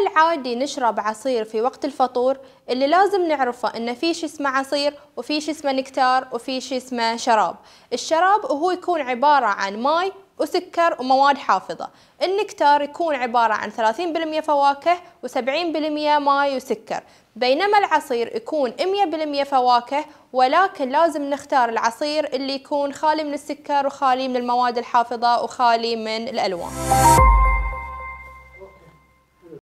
العادي نشرب عصير في وقت الفطور اللي لازم نعرفه ان في شيء اسمه عصير وفي شيء اسمه نكتار وفي شيء اسمه شراب الشراب هو يكون عبارة عن ماي وسكر ومواد حافظة النكتار يكون عبارة عن 30% فواكه و70% ماي وسكر بينما العصير يكون 100% فواكه ولكن لازم نختار العصير اللي يكون خالي من السكر وخالي من المواد الحافظة وخالي من الألوان